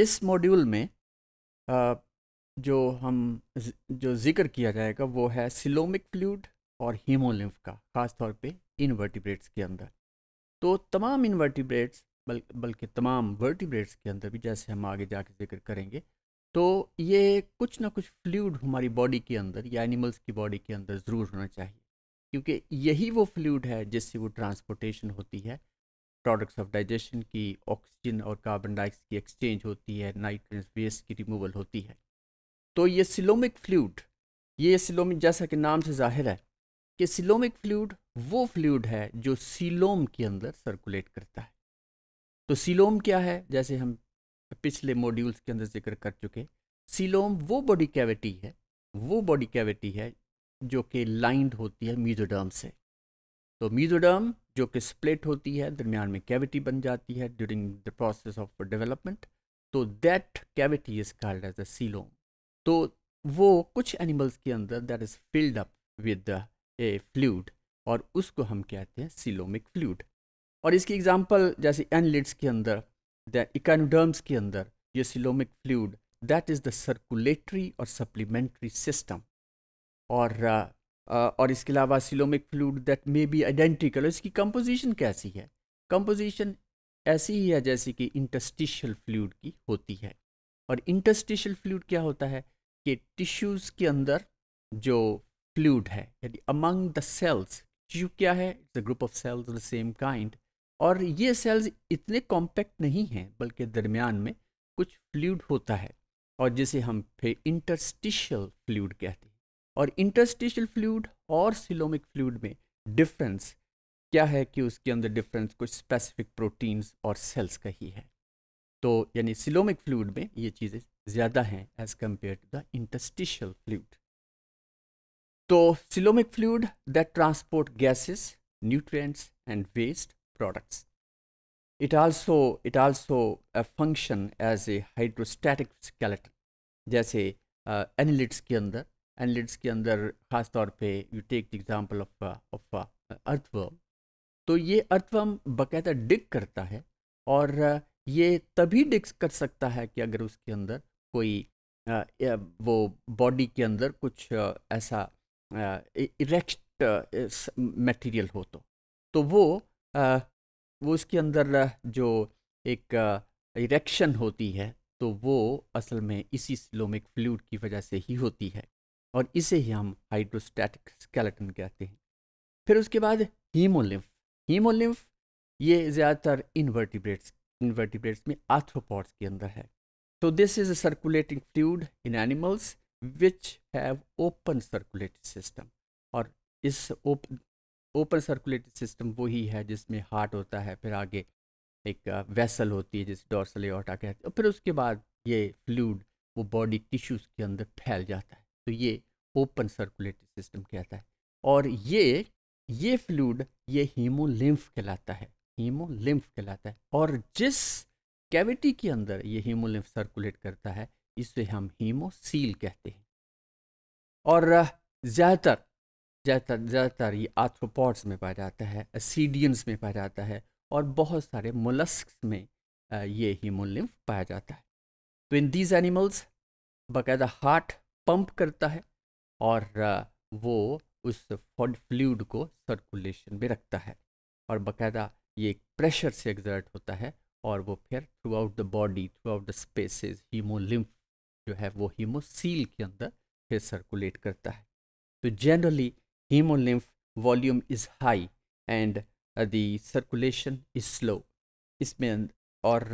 इस मॉड्यूल में जो हम जो जिक्र किया जाएगा वो है सिलोमिक फ्लूड और हीमोलिम्फ का ख़ास तौर पे इनवर्टिब्रेट्स के अंदर तो तमाम इनवर्टिब्रेट्स बल, बल्कि तमाम वर्टिब्रेट्स के अंदर भी जैसे हम आगे जाके जिक्र करेंगे तो ये कुछ ना कुछ फ्लूड हमारी बॉडी के अंदर या एनिमल्स की बॉडी के अंदर ज़रूर होना चाहिए क्योंकि यही वो फ्लूड है जिससे वो ट्रांसपोर्टेशन होती है प्रोडक्ट्स ऑफ डाइजेशन की ऑक्सीजन और कार्बन डाइऑक्साइड की एक्सचेंज होती है नाइट्रेंस वेस्ट की रिमूवल होती है तो ये सिलोमिक फ्लूड ये सिलोमिक जैसा कि नाम से जाहिर है कि सिलोमिक फ्लूड वो फ्लूड है जो सिलोम के अंदर सर्कुलेट करता है तो सिलोम क्या है जैसे हम पिछले मॉड्यूल्स के अंदर जिक्र कर चुके सिलोम वो बॉडी कैविटी है वो बॉडी कैविटी है जो कि लाइंड होती है मीजोडर्म से तो मीजोडर्म जो कि स्प्लिट होती है दरमियान में कैविटी बन जाती है during the process of development तो that cavity is called as a coelom तो वो कुछ एनिमल्स के अंदर that is filled up with a fluid और उसको हम कहते हैं सीलोमिक फ्लूड और इसकी एग्जांपल जैसे एनलिड्स के अंदर इकानोडर्म्स के अंदर ये coelomic fluid that is the circulatory और सप्लीमेंट्री सिस्टम और और इसके अलावा coelomic fluid that may be identical इसकी कंपोजिशन कैसी है कंपोजिशन ऐसी ही है जैसे कि इंटस्टिशल फ्लूड की होती है और इंटस्टिशल फ्लूड क्या होता है कि टिश्यूज़ के अंदर जो फ्लूड है यदि अमंग द सेल्स टिश्यू क्या है it's a group of cells the same kind और ये सेल्स इतने कॉम्पैक्ट नहीं हैं बल्कि दरमियान में कुछ फ्लूड होता है और जिसे हम फिर इंटरस्टिशियल फ्लूड कहते हैं और इंटरस्टिशियल फ्लूड और सिलोमिक फ्लूड में डिफरेंस क्या है कि उसके अंदर डिफरेंस कुछ स्पेसिफिक प्रोटीन्स और सेल्स का ही है तो यानी सिलोमिक फ्लूड में ये चीज़ें ज़्यादा हैं as compare to the interstitial fluid तो coelomic fluid that transport gases nutrients and waste products it also it also a function as a hydrostatic skeleton जैसे एनिलिट्स uh, के अंदर एनलिट्स के अंदर ख़ास तौर पे you take the example of of earthworm तो ये अर्थवर्म बकायदा डिग करता है और uh, ये तभी डिग कर सकता है कि अगर उसके अंदर कोई uh, वो बॉडी के अंदर कुछ uh, ऐसा e, इरेक्ट मटेरियल हो तो तो वो वो उसके अंदर जो एक इरेक्शन होती है तो वो असल में इसी स्लोमिक फ्लूड की वजह से ही होती है और इसे ही हम हाइड्रोस्टैटिक स्केलेटन कहते हैं फिर उसके बाद हीमोलिम्फ हीमोलिम्फ ये ज़्यादातर इनवर्टिब्रेट्स इनवर्टिब्रेट्स में आर्थ्रोपॉड्स के अंदर है तो this is a circulating fluid in animals which have open circulatory system और इस ओपन ओपन सर्कुलेटिव सिस्टम वही है जिसमें हार्ट होता है फिर आगे एक वेसल uh, होती है जिस डॉर्सल एटा कहते हैं फिर उसके बाद ये फ्लूड वो बॉडी टिश्यूज़ के अंदर फैल जाता है तो ये ओपन सर्कुलेटरी सिस्टम कहता है और ये ये फ्लूड ये हीमोलिम्फ कहलाता है हीमोलिम्फ कहलाता है और जिस कैविटी के अंदर ये हीमोलिम्फ सर्कुलेट करता है इसे हम हीमोसील कहते हैं और ज़्यादातर ज़्यादातर ज़्यादातर ये आर्थ्रोपॉड्स में पाया जाता है सीडियंस में पाया जाता है और बहुत सारे मोलस्क में ये हीमोलिम्फ पाया जाता है तो इन दीज एनिमल्स बाकायदा हार्ट पंप करता है और वो उस फ्लूड को सर्कुलेशन में रखता है और बाकायदा ये एक प्रेशर से एग्जर्ट होता है और वो फिर throughout the body throughout the spaces hemolymph जो है वो हीमोसील के अंदर फिर सर्कुलेट करता है तो generally hemolymph volume is high and the circulation is slow इसमें अं, और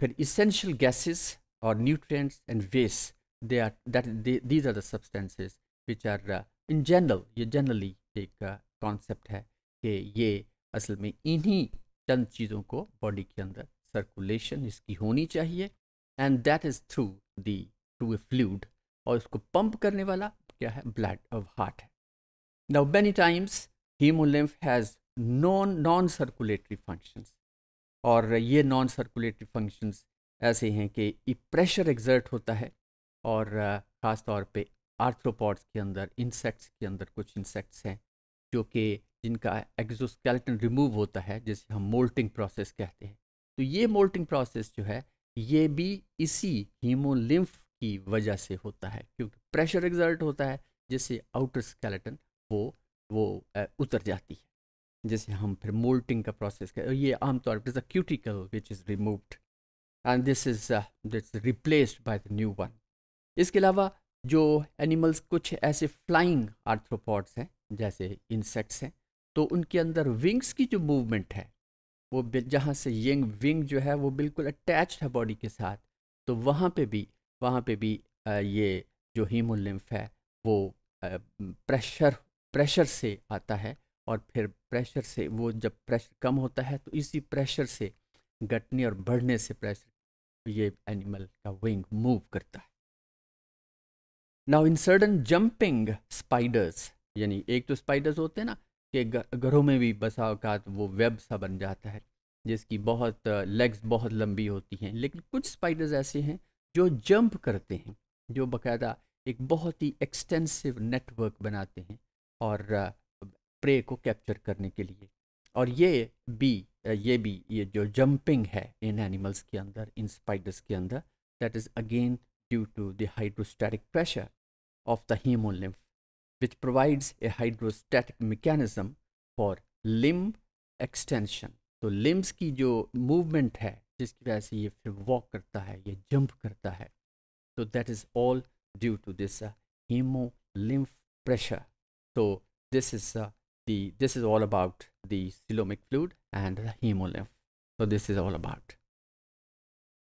फिर इसेंशियल गैसेस और nutrients and waste they are that they, these are the substances which are uh, in general ये generally एक uh, concept है कि ये असल में इन्हीं चंद चीज़ों को body के अंदर circulation इसकी होनी चाहिए and that is through the through a fluid और इसको pump करने वाला क्या है blood of heart है now many times hemolymph has non non circulatory functions और ये non circulatory functions ऐसे हैं कि प्रेशर एग्जर्ट होता है और ख़ास तौर पे आर्थ्रोपॉड्स के अंदर इंसेक्ट्स के अंदर कुछ इंसेक्ट्स हैं जो कि जिनका एग्जोस्केलेटन रिमूव होता है जिसे हम मोल्टिंग प्रोसेस कहते हैं तो ये मोल्टिंग प्रोसेस जो है ये भी इसी हीमोलिम्फ की वजह से होता है क्योंकि प्रेशर एग्जर्ट होता है जिससे आउटर स्केलेटन वो वो उतर जाती है जैसे हम फिर मोल्टिंग का प्रोसेस हैं ये आमतौर पर cuticle which is removed and this is it replaced by the new one इसके अलावा जो एनिमल्स कुछ ऐसे फ्लाइंग आर्थ्रोपॉड्स हैं जैसे इंसेक्ट्स हैं तो उनके अंदर विंग्स की जो मूवमेंट है वो जहाँ से यंग विंग जो है वो बिल्कुल अटैच है बॉडी के साथ तो वहाँ पे भी वहाँ पे भी ये जो हीमोलिम्फ है वो प्रेशर प्रेशर से आता है और फिर प्रेशर से वो जब प्रेशर कम होता है तो इसी प्रेशर से घटने और बढ़ने से प्रेशर ये एनिमल का विंग मूव करता है now in sudden jumping spiders यानी एक तो स्पाइडर्स होते हैं ना कि घरों में भी बसा अवकात वो वेब सा बन जाता है जिसकी बहुत लेग्स बहुत लंबी होती हैं लेकिन कुछ स्पाइडर्स ऐसे हैं जो जंप करते हैं जो बाकायदा एक बहुत ही एक्सटेंसिव नेटवर्क बनाते हैं और प्रे को कैप्चर करने के लिए और ये भी ये भी ये जो जंपिंग है इन एनिमल्स के अंदर इन स्पाइडर्स के अंदर that is again due to the hydrostatic pressure of the hemolymph, which provides a hydrostatic mechanism for limb extension. So limbs ki jo movement hai, jiski wajah se ye fir walk karta hai, ye jump karta hai. So that is all due to this uh, hemolymph pressure. So this is uh, the this is all about the silomic fluid and the hemolymph. So this is all about.